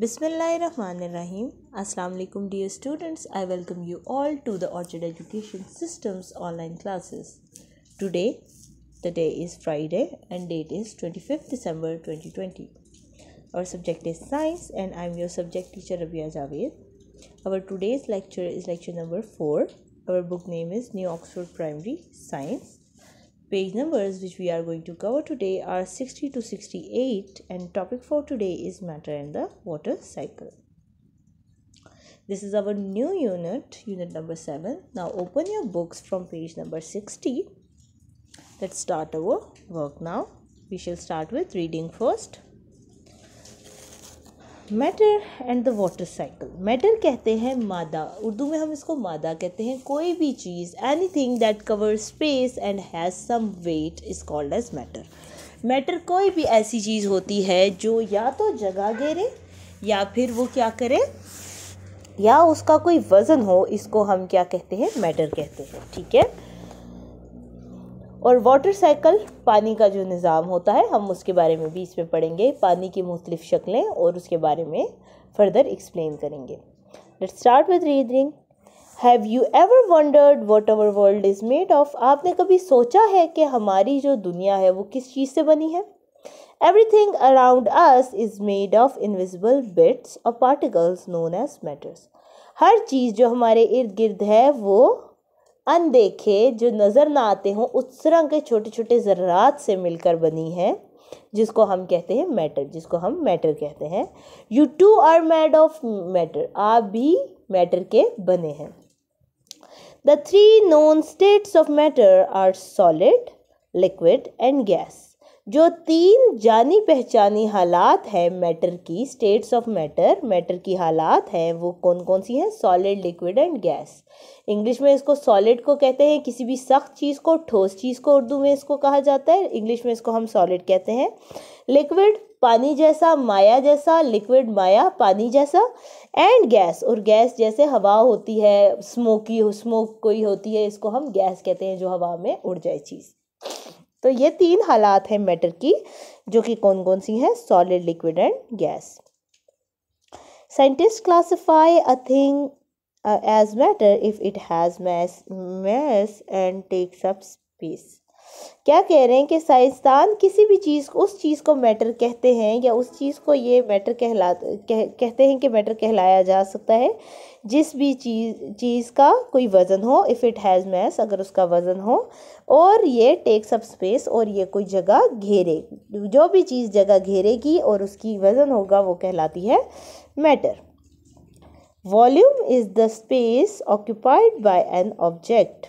Bismillahirrahmanirrahim. Assalamu alaikum dear students. I welcome you all to the Orchard Education Systems online classes. Today the day is Friday and date is 25th December 2020. Our subject is science and I am your subject teacher Rabia Javed. Our today's lecture is lecture number 4. Our book name is New Oxford Primary Science Page numbers which we are going to cover today are 60 to 68 and topic for today is matter and the water cycle. This is our new unit, unit number 7. Now open your books from page number 60. Let's start our work now. We shall start with reading first. Matter and the water cycle matter कहते हैं मादा उर्दू में हम इसको मादा कहते हैं कोई भी चीज़ anything that cover space and has some weight is called as matter matter कोई भी ऐसी चीज़ होती है जो या तो जगह घेरे या फिर वो क्या करे या उसका कोई वज़न हो इसको हम क्या कहते हैं मैटर कहते हैं ठीक है और वाटर साइकिल पानी का जो निज़ाम होता है हम उसके बारे में भी इसमें पढ़ेंगे पानी की मुख्तलिफ़ शक्लें और उसके बारे में फर्दर एक्सप्लेन करेंगे let start with reading have you ever wondered what our world is made of आपने कभी सोचा है कि हमारी जो दुनिया है वो किस चीज़ से बनी है everything around us is made of invisible bits और पार्टिकल्स नोन एज मैटर्स हर चीज़ जो हमारे इर्द गिर्द है वो अनदेखे जो नज़र ना आते हों तरह के छोटे छोटे ज़रात से मिलकर बनी है जिसको हम कहते हैं मैटर जिसको हम मैटर कहते हैं you too are made of matter आप भी मैटर के बने हैं the three known states of matter are solid liquid and gas जो तीन जानी पहचानी हालात है मैटर की स्टेट्स ऑफ मैटर मैटर की हालात हैं वो कौन कौन सी हैं solid liquid and gas English में इसको सॉलिड को कहते हैं किसी भी सख्त चीज़ को ठोस चीज़ को उर्दू में इसको कहा जाता है इंग्लिश में इसको हम सॉलिड कहते हैं लिक्विड पानी जैसा माया जैसा लिक्विड माया पानी जैसा एंड गैस और गैस जैसे हवा होती है स्मोकी हो स्मोक कोई होती है इसको हम गैस कहते हैं जो हवा में उड़ जाए चीज़ तो ये तीन हालात हैं मैटर की जो कि कौन कौन सी हैं solid liquid and gas scientist classify a thing as matter if it has mass mass and takes up space क्या कह रहे हैं कि साइंसदान किसी भी चीज़ को उस चीज़ को मैटर कहते हैं या उस चीज़ को ये मैटर कहला कह, कहते हैं कि मैटर कहलाया जा सकता है जिस भी चीज़ चीज़ का कोई वज़न हो इफ़ इट हैज़ मैस अगर उसका वज़न हो और ये टेक्स अप स्पेस और ये कोई जगह घेरे जो भी चीज़ जगह घेरेगी और उसकी वज़न होगा वो कहलाती है matter volume is the space occupied by an object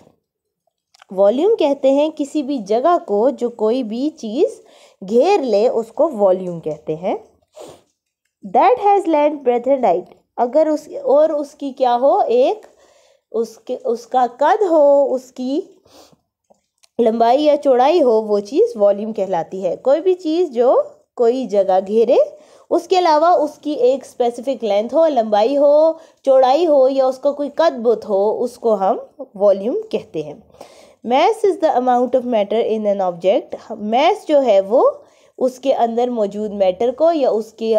volume कहते हैं किसी भी जगह को जो कोई भी चीज़ घेर ले उसको वॉल्यूम कहते हैं दैट हैज़ लैंड ब्रेथेडाइट अगर उस और उसकी क्या हो एक उसके उसका कद हो उसकी लंबाई या चौड़ाई हो वो चीज़ वॉल्यूम कहलाती है कोई भी चीज़ जो कोई जगह घेरे उसके अलावा उसकी एक स्पेसिफिक लेंथ हो लंबाई हो चौड़ाई हो या उसका कोई कद बुत हो उसको हम वॉल्यूम कहते हैं mass is the amount of matter in an object mass जो है वो उसके अंदर मौजूद मैटर को या उसके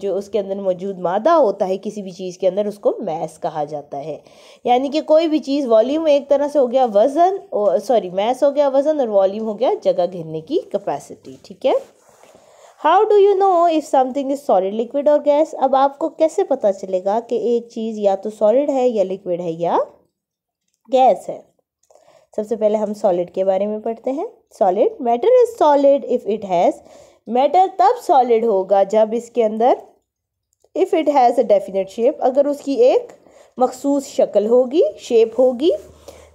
जो उसके अंदर मौजूद मादा होता है किसी भी चीज़ के अंदर उसको मैस कहा जाता है यानी कि कोई भी चीज़ वॉल्यूम एक तरह से हो गया वज़न सॉरी मैस हो गया वज़न और वॉल्यूम हो गया जगह घिरने की कैपेसिटी ठीक है how do you know if something is solid liquid और गैस अब आपको कैसे पता चलेगा कि एक चीज़ या तो सॉलिड है या लिक्विड है या गैस है सबसे पहले हम सॉलिड के बारे में पढ़ते हैं solid matter is solid if it has metal तब सॉलिड होगा जब इसके अंदर if it has a definite shape अगर उसकी एक मखसूस शक्ल होगी शेप होगी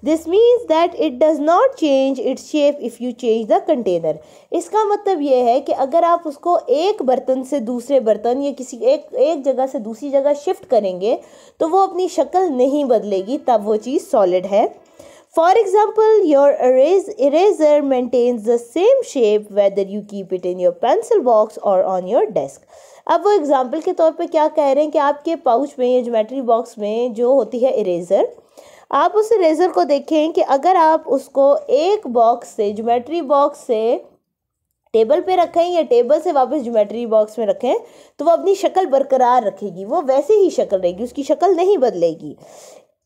this means that it does not change its shape if you change the container इसका मतलब ये है कि अगर आप उसको एक बर्तन से दूसरे बर्तन या किसी एक एक जगह से दूसरी जगह शिफ्ट करेंगे तो वो अपनी शक्ल नहीं बदलेगी तब वो चीज़ सॉलिड है For example, your अरेज eraser maintains the same shape whether you keep it in your pencil box or on your desk. अब वो एग्ज़ाम्पल के तौर पे क्या कह रहे हैं कि आपके पाउच में या ज्योमेट्री बॉक्स में जो होती है इरेज़र आप उस इरेज़र को देखें कि अगर आप उसको एक बॉक्स से ज्योमेट्री बॉक्स से टेबल पे रखें या टेबल से वापस ज्योमेट्री बॉक्स में रखें तो वो अपनी शक्ल बरकरार रखेगी वो वैसे ही शक्ल रहेगी उसकी शक्ल नहीं बदलेगी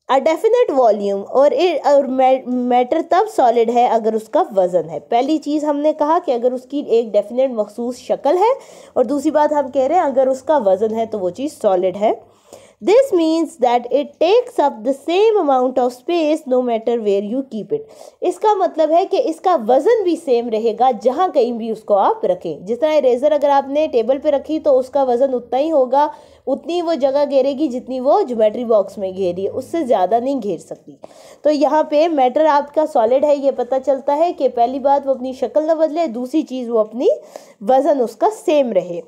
अ डेफिनेट वॉल्यूम और और मैटर तब सॉलिड है अगर उसका वज़न है पहली चीज़ हमने कहा कि अगर उसकी एक डेफिनेट मखसूस शक्ल है और दूसरी बात हम कह रहे हैं अगर उसका वज़न है तो वो चीज़ सॉलिड है This means that it takes up the same amount of space no matter where you keep it. इसका मतलब है कि इसका वज़न भी सेम रहेगा जहाँ कहीं भी उसको आप रखें जिस तरह इरेज़र अगर आपने टेबल पे रखी तो उसका वज़न उतना ही होगा उतनी वो जगह घेरेगी जितनी वो ज्योमेट्री बॉक्स में घेरी है उससे ज़्यादा नहीं घेर सकती तो यहाँ पे मैटर आपका सॉलिड है ये पता चलता है कि पहली बात वो अपनी शक्ल ना बदले दूसरी चीज़ वो अपनी वज़न उसका सेम रहे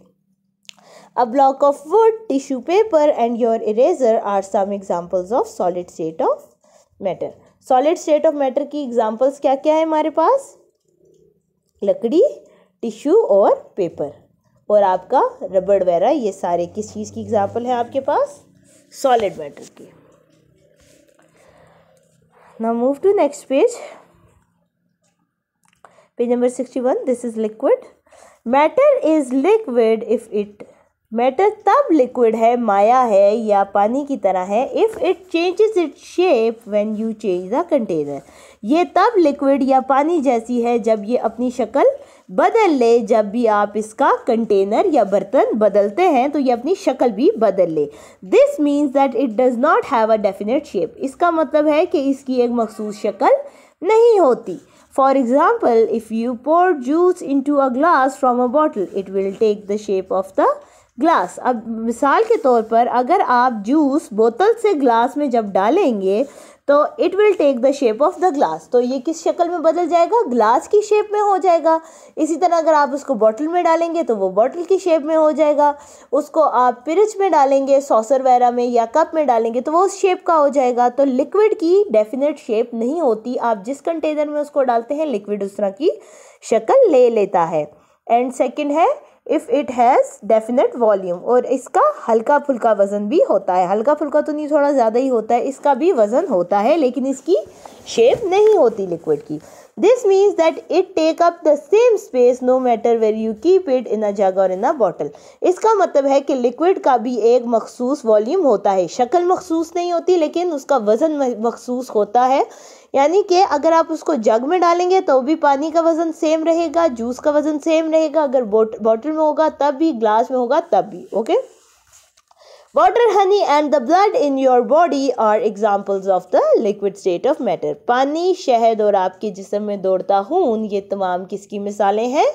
A block of wood, tissue paper and your eraser are some examples of solid state of matter. Solid state of matter की examples क्या क्या है हमारे पास लकड़ी टिश्यू और पेपर और आपका रबड़ वगैरह ये सारे किस चीज़ की एग्जाम्पल है आपके पास सॉलिड मैटर की now move to next page page number 61 this is liquid matter is liquid if it matter तब लिक्विड है माया है या पानी की तरह है if it changes its shape when you change the container ये तब लिक्विड या पानी जैसी है जब ये अपनी शक्ल बदल ले जब भी आप इसका कंटेनर या बर्तन बदलते हैं तो ये अपनी शक्ल भी बदल ले this means that it does not have a definite shape इसका मतलब है कि इसकी एक मखसूस शक्ल नहीं होती for example if you pour juice into a glass from a bottle it will take the shape of the glass अब मिसाल के तौर पर अगर आप जूस बोतल से ग्लास में जब डालेंगे तो it will take the shape of the glass तो ये किस शक्ल में बदल जाएगा ग्लास की शेप में हो जाएगा इसी तरह अगर आप उसको बॉटल में डालेंगे तो वो बॉटल की शेप में हो जाएगा उसको आप पिरच में डालेंगे सॉसर वगैरह में या कप में डालेंगे तो वो उस शेप का हो जाएगा तो लिक्विड की डेफिनेट शेप नहीं होती आप जिस कंटेनर में उसको डालते हैं लिक्विड उस तरह की शक्ल ले लेता है एंड सेकेंड है if it has definite volume और इसका हल्का फुल्का वज़न भी होता है हल्का फुल्का तो नहीं थोड़ा ज़्यादा ही होता है इसका भी वज़न होता है लेकिन इसकी शेप नहीं होती लिक्विड की this means that it take up the same space no matter where you keep it in a jug और इन अ बॉटल इसका मतलब है कि लिक्विड का भी एक मखसूस वॉल्यूम होता है शक्ल मखसूस नहीं होती लेकिन उसका वज़न मखसूस होता है यानी कि अगर आप उसको जग में डालेंगे तो भी पानी का वज़न सेम रहेगा जूस का वज़न सेम रहेगा अगर बॉटल में होगा तब भी ग्लास में होगा तब भी okay okay? Water honey and the blood in your body are examples of the liquid state of matter पानी शहद और आपके जिसम में दौड़ता खून ये तमाम किसकी मिसालें हैं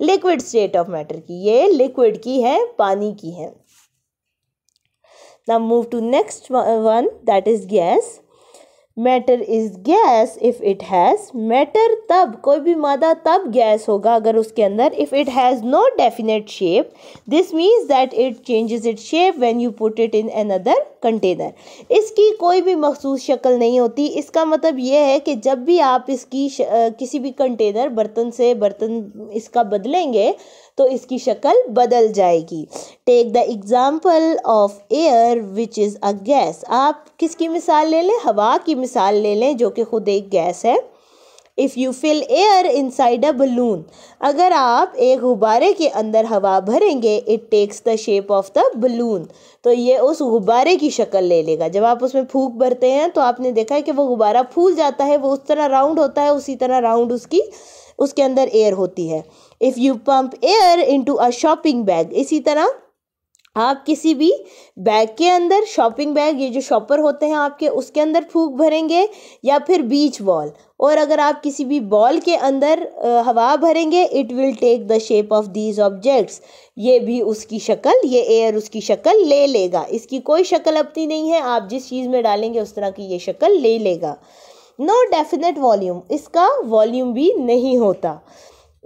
लिक्विड स्टेट ऑफ मैटर की ये लिक्विड की है पानी की है now move to next one that is gas matter is gas if it has matter तब कोई भी मादा तब गैस होगा अगर उसके अंदर if it has no definite shape this means that it changes it shape when you put it in another container इसकी कोई भी मखसूस शक्ल नहीं होती इसका मतलब यह है कि जब भी आप इसकी श, आ, किसी भी कंटेनर बर्तन से बर्तन इसका बदलेंगे तो इसकी शक्ल बदल जाएगी take the example of air which is a gas आप किसकी मिसाल ले लें हवा की मिसाल ले लें जो कि ख़ुद एक गैस है if you fill air inside a balloon अगर आप एक गुब्बारे के अंदर हवा भरेंगे it takes the shape of the balloon तो ये उस गुब्बारे की शक्ल ले लेगा जब आप उसमें फूक भरते हैं तो आपने देखा है कि वो गुब्बारा फूल जाता है वो उस तरह राउंड होता है उसी तरह राउंड उसकी उसके अंदर एयर होती है if you pump air into a shopping bag इसी तरह आप किसी भी बैग के अंदर शॉपिंग बैग ये जो शॉपर होते हैं आपके उसके अंदर फूक भरेंगे या फिर बीच बॉल और अगर आप किसी भी बॉल के अंदर हवा भरेंगे it will take the shape of these objects ये भी उसकी शक्ल ये एयर उसकी शक्ल ले लेगा इसकी कोई शक्ल अपनी नहीं है आप जिस चीज़ में डालेंगे उस तरह की ये शक्ल ले लेगा नो डेफिनेट वॉल्यूम इसका वॉल्यूम भी नहीं होता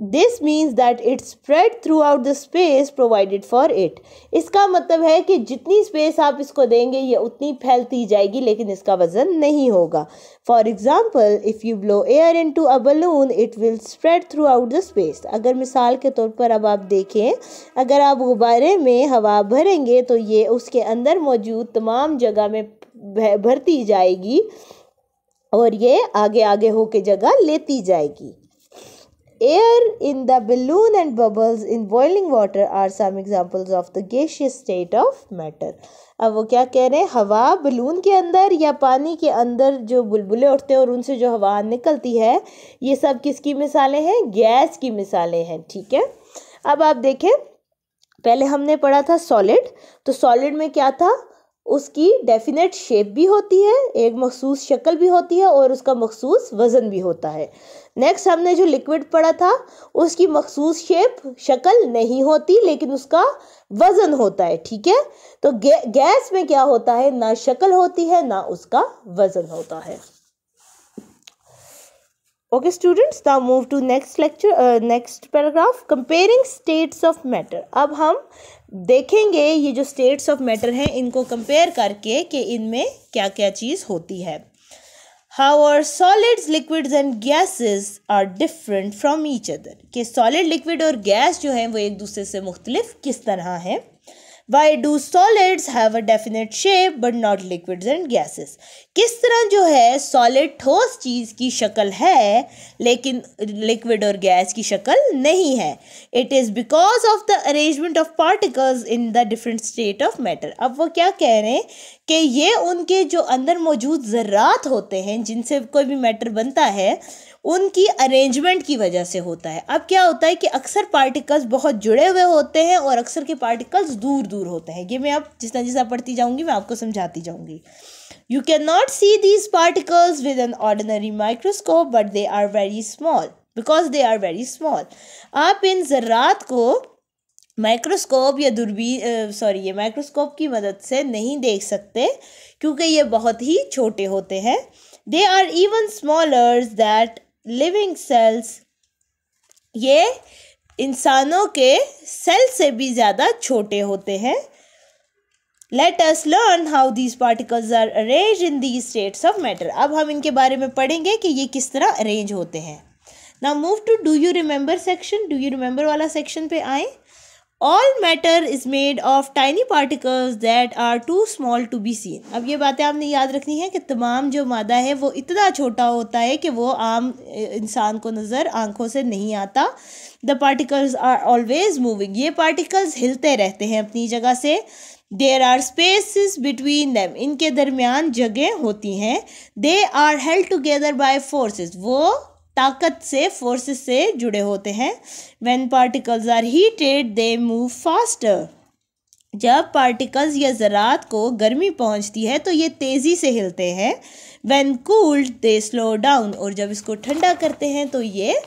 this means that it spread throughout the space provided for it इसका मतलब है कि जितनी स्पेस आप इसको देंगे ये उतनी फैलती जाएगी लेकिन इसका वजन नहीं होगा for example if you blow air into a balloon it will spread throughout the space अगर मिसाल के तौर पर अब आप देखें अगर आप गुब्बारे में हवा भरेंगे तो ये उसके अंदर मौजूद तमाम जगह में भरती जाएगी और ये आगे आगे होके जगह लेती जाएगी Air in the balloon and bubbles in boiling water are some examples of the gaseous state of matter. अब वो क्या कह रहे हैं हवा बलून के अंदर या पानी के अंदर जो बुलबुले उठते हैं और उनसे जो हवा निकलती है ये सब किसकी मिसालें हैं गैस की मिसालें हैं ठीक है अब आप देखें पहले हमने पढ़ा था सॉलिड तो सॉलिड में क्या था उसकी डेफिनेट शेप भी होती है एक मखसूस शक्ल भी होती है और उसका मखसूस वज़न भी होता है नेक्स्ट हमने जो लिक्विड पढ़ा था उसकी मखसूस शेप शक्ल नहीं होती लेकिन उसका वज़न होता है ठीक है तो गै, गैस में क्या होता है ना शक्ल होती है ना उसका वज़न होता है okay students now move to next lecture next paragraph comparing states of matter अब हम देखेंगे ये जो स्टेट्स ऑफ मैटर हैं इनको कंपेयर करके कि इनमें क्या क्या चीज़ होती है how are solids liquids and gases are different from each other कि सॉलिड लिक्विड और गैस जो है वो एक दूसरे से मुख्तलिफ किस तरह हैं why do solids have a definite shape but not liquids and gases किस तरह जो है सॉलिड ठोस चीज़ की शक्ल है लेकिन लिक्विड और गैस की शक्ल नहीं है it is because of the arrangement of particles in the different state of matter अब वो क्या कह रहे हैं कि ये उनके जो अंदर मौजूद ज़रात होते हैं जिनसे कोई भी मैटर बनता है उनकी अरेंजमेंट की वजह से होता है अब क्या होता है कि अक्सर पार्टिकल्स बहुत जुड़े हुए होते हैं और अक्सर के पार्टिकल्स दूर दूर होते हैं ये मैं अब तरह जिसना पढ़ती जाऊँगी मैं आपको समझाती जाऊँगी you can not see these particles with an ordinary microscope but they are very small because they are very small आप इन ज़रात को माइक्रोस्कोप या दूरबीन सॉरी ये माइक्रोस्कोप की मदद से नहीं देख सकते क्योंकि ये बहुत ही छोटे होते हैं they are even smallers that living cells ये इंसानों के सेल से भी ज़्यादा छोटे होते हैं let us learn how these particles are arrange in these states of matter अब हम इनके बारे में पढ़ेंगे कि ये किस तरह अरेंज होते हैं ना move to do you remember section do you remember वाला सेक्शन पे आए all matter is made of tiny particles that are too small to be seen अब ये बातें आपने याद रखनी है कि तमाम जो मादा है वो इतना छोटा होता है कि वो आम इंसान को नज़र आंखों से नहीं आता the particles are always moving ये पार्टिकल्स हिलते रहते हैं अपनी जगह से there are spaces between them इनके दरमियान जगह होती हैं they are held together by forces वो ताकत से फोर्स से जुड़े होते हैं when particles are heated they move faster जब पार्टिकल्स या ज़रात को गर्मी पहुंचती है तो ये तेज़ी से हिलते हैं when cooled they slow down और जब इसको ठंडा करते हैं तो ये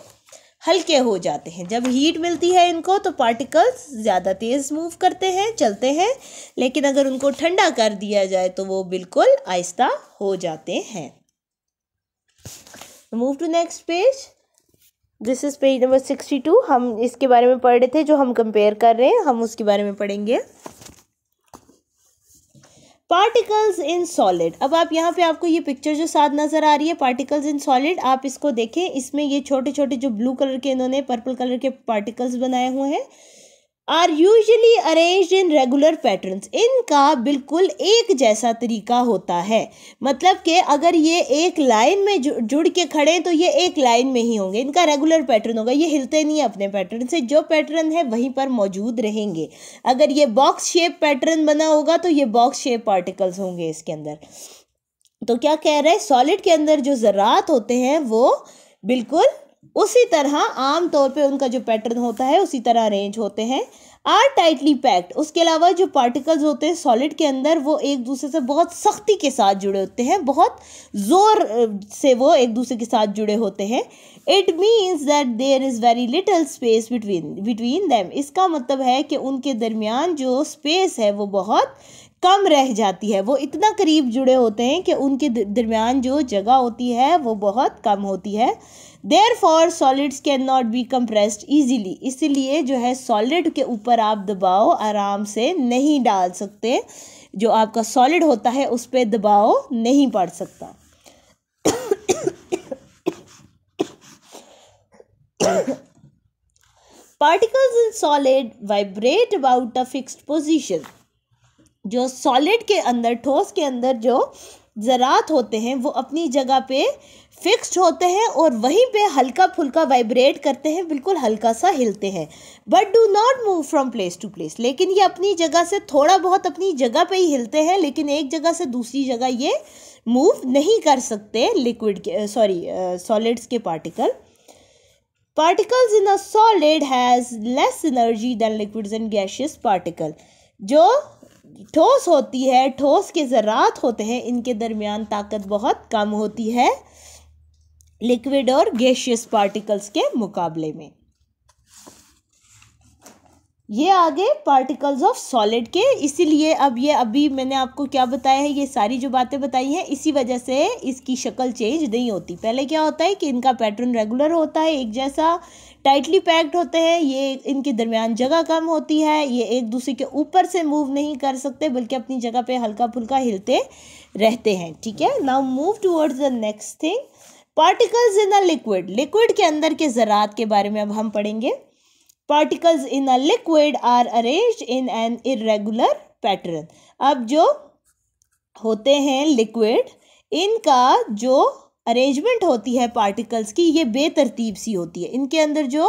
हल्के हो जाते हैं जब हीट मिलती है इनको तो पार्टिकल्स ज़्यादा तेज़ मूव करते हैं चलते हैं लेकिन अगर उनको ठंडा कर दिया जाए तो वो बिल्कुल आहिस्ता हो जाते हैं move to next page this is page number sixty two हम इसके बारे में पढ़ रहे थे जो हम कंपेयर कर रहे हैं हम उसके बारे में पढ़ेंगे पार्टिकल्स इन सॉलिड अब आप यहाँ पे आपको ये पिक्चर जो साथ नज़र आ रही है पार्टिकल्स इन सॉलिड आप इसको देखें इसमें ये छोटे छोटे जो ब्लू कलर के इन्होंने पर्पल कलर के पार्टिकल्स बनाए हुए हैं are usually arrange in regular pattern इनका बिल्कुल एक जैसा तरीका होता है मतलब कि अगर ये एक लाइन में जु, जुड़ के खड़े तो ये एक लाइन में ही होंगे इनका रेगुलर पैटर्न होगा ये हिलते नहीं है अपने पैटर्न से जो पैटर्न है वहीं पर मौजूद रहेंगे अगर ये बॉक्स शेप पैटर्न बना होगा तो ये बॉक्स शेप पार्टिकल्स होंगे इसके अंदर तो क्या कह रहे हैं सॉलिड के अंदर जो ज़रात होते हैं वो बिल्कुल उसी तरह आम तौर पे उनका जो पैटर्न होता है उसी तरह अरेंज होते हैं आर टाइटली पैक्ड उसके अलावा जो पार्टिकल्स होते हैं सॉलिड के अंदर वो एक दूसरे से बहुत सख्ती के साथ जुड़े होते हैं बहुत ज़ोर से वो एक दूसरे के साथ जुड़े होते हैं it means that there is very little space between between them इसका मतलब है कि उनके दरमियान जो स्पेस है वो बहुत कम रह जाती है वो इतना करीब जुड़े होते हैं कि उनके दरमियान जो जगह होती है वो बहुत कम होती है therefore solids can not be compressed easily इसलिए जो है सॉलिड के ऊपर आप दबाव आराम से नहीं डाल सकते जो आपका सॉलिड होता है उस पर दबाव नहीं पड़ सकता particles in solid vibrate about a fixed position जो सॉलिड के अंदर ठोस के अंदर जो ज़रात होते हैं वो अपनी जगह पे फिक्स्ड होते हैं और वहीं पे हल्का फुल्का वाइब्रेट करते हैं बिल्कुल हल्का सा हिलते हैं but do not move from place to place लेकिन ये अपनी जगह से थोड़ा बहुत अपनी जगह पे ही हिलते हैं लेकिन एक जगह से दूसरी जगह ये मूव नहीं कर सकते लिक्विड के सॉरी सॉलिड्स के particle particles in a solid has less energy than liquids and gaseous particle जो ठोस होती है ठोस के ज़रात होते हैं इनके दरमियान ताकत बहुत कम होती है लिक्विड और गैशियस पार्टिकल्स के मुकाबले में ये आगे पार्टिकल्स ऑफ सॉलिड के इसीलिए अब ये अभी मैंने आपको क्या बताया है ये सारी जो बातें बताई हैं इसी वजह से इसकी शक्ल चेंज नहीं होती पहले क्या होता है कि इनका पैटर्न रेगुलर होता है एक जैसा टाइटली पैक्ड होते हैं ये इनके दरमियान जगह कम होती है ये एक दूसरे के ऊपर से मूव नहीं कर सकते बल्कि अपनी जगह पर हल्का फुल्का हिलते रहते हैं ठीक है now move towards the next thing particles in a liquid liquid के अंदर के ज़रात के बारे में अब हम पढ़ेंगे particles in a liquid are arrange in an irregular pattern अब जो होते हैं लिक्विड इनका जो अरेंजमेंट होती है पार्टिकल्स की ये बेतरतीब सी होती है इनके अंदर जो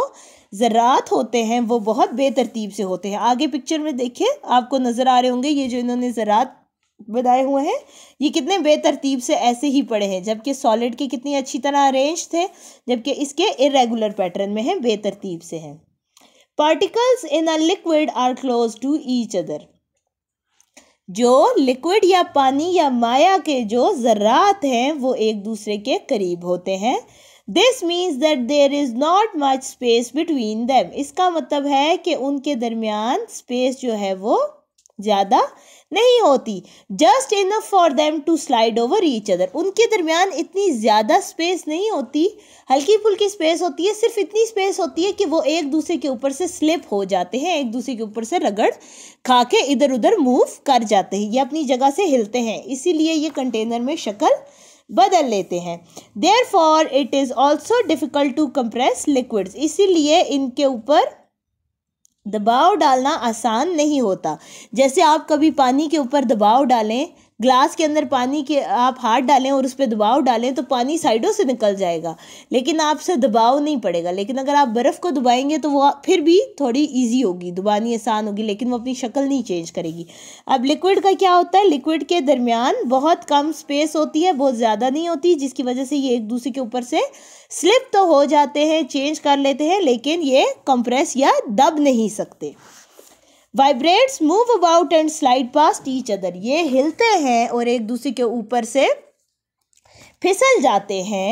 ज़रात होते हैं वो बहुत बेतरतीब से होते हैं आगे पिक्चर में देखिए आपको नज़र आ रहे होंगे ये जो इन्होंने ज़रात बनाए हुए हैं ये कितने बेतरतीब से ऐसे ही पड़े हैं जबकि सॉलिड के कितनी अच्छी तरह अरेंज थे जबकि इसके इरेगुलर पैटर्न में हैं बेतरतीब से हैं particles in a liquid are close to each other जो लिक्विड या पानी या माया के जो ज़रात हैं वो एक दूसरे के करीब होते हैं this means that there is not much space between them इसका मतलब है कि उनके दरमियान स्पेस जो है वो ज़्यादा नहीं होती just enough for them to slide over each other उनके दरमियान इतनी ज़्यादा स्पेस नहीं होती हल्की फुल्की स्पेस होती है सिर्फ इतनी स्पेस होती है कि वो एक दूसरे के ऊपर से स्लिप हो जाते हैं एक दूसरे के ऊपर से रगड़ खा के इधर उधर मूव कर जाते हैं या अपनी जगह से हिलते हैं इसीलिए ये कंटेनर में शक्ल बदल लेते हैं therefore it is also difficult to compress liquids इसीलिए इनके ऊपर दबाव डालना आसान नहीं होता जैसे आप कभी पानी के ऊपर दबाव डालें ग्लास के अंदर पानी के आप हाथ डालें और उस पर दबाव डालें तो पानी साइडों से निकल जाएगा लेकिन आपसे दबाव नहीं पड़ेगा लेकिन अगर आप बर्फ़ को दबाएंगे तो वो फिर भी थोड़ी ईजी होगी दबानी आसान होगी लेकिन वो अपनी शक्ल नहीं चेंज करेगी अब लिक्विड का क्या होता है लिक्विड के दरमियान बहुत कम स्पेस होती है बहुत ज़्यादा नहीं होती जिसकी वजह से ये एक दूसरे के ऊपर से स्लिप तो हो जाते हैं चेंज कर लेते हैं लेकिन ये कंप्रेस या दब नहीं सकते vibrates move about and slide past each other ये हिलते हैं और एक दूसरे के ऊपर से फिसल जाते हैं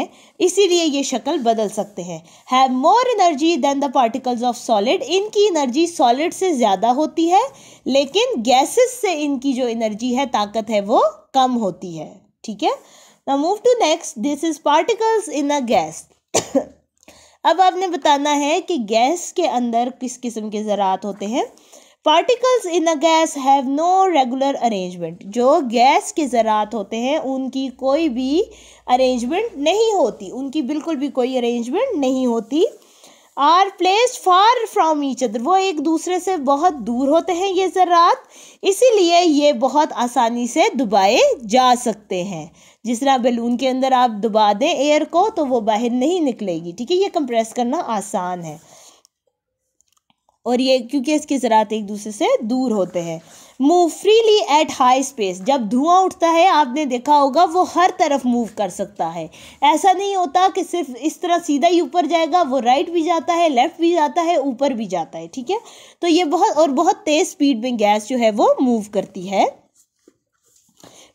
इसीलिए ये शक्ल बदल सकते हैं have more energy than the particles of solid इनकी एनर्जी सॉलिड से ज़्यादा होती है लेकिन गैसेस से इनकी जो एनर्जी है ताकत है वो कम होती है ठीक है ना move to next this is particles in a gas अब आपने बताना है कि गैस के अंदर किस किस्म के ज़रात होते हैं particles in a gas have no regular arrangement जो गैस के ज़रात होते हैं उनकी कोई भी अरेंजमेंट नहीं होती उनकी बिल्कुल भी कोई अरेंजमेंट नहीं होती are placed far from each other वो एक दूसरे से बहुत दूर होते हैं ये ज़रात इसीलिए ये बहुत आसानी से दुबाए जा सकते हैं जिस तरह बैलून के अंदर आप दुबा दें एयर को तो वो बाहर नहीं निकलेगी ठीक है ये कंप्रेस करना आसान है और ये क्योंकि इसके ज़रात एक दूसरे से दूर होते हैं move freely at high space जब धुआं उठता है आपने देखा होगा वो हर तरफ मूव कर सकता है ऐसा नहीं होता कि सिर्फ इस तरह सीधा ही ऊपर जाएगा वो राइट भी जाता है लेफ़्ट भी जाता है ऊपर भी जाता है ठीक है तो ये बहुत और बहुत तेज़ स्पीड में गैस जो है वो मूव करती है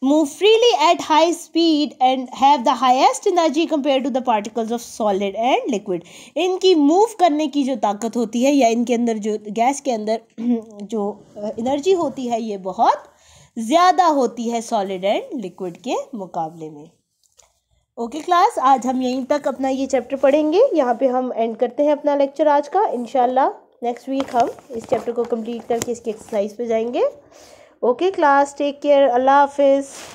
move freely at high speed and have the highest energy compared to the particles of solid and liquid इनकी move करने की जो ताकत होती है या इनके अंदर जो गैस के अंदर जो एनर्जी होती है ये बहुत ज़्यादा होती है सॉलिड एंड लिक्विड के मुकाबले में ओके क्लास आज हम यहीं तक अपना ये चैप्टर पढ़ेंगे यहाँ पे हम एंड करते हैं अपना लेक्चर आज का इन नेक्स्ट वीक हम इस चैप्टर को कंप्लीट करके इसके एक्सरसाइज पे जाएंगे ओके क्लास टेक केयर अल्लाह हाफिज़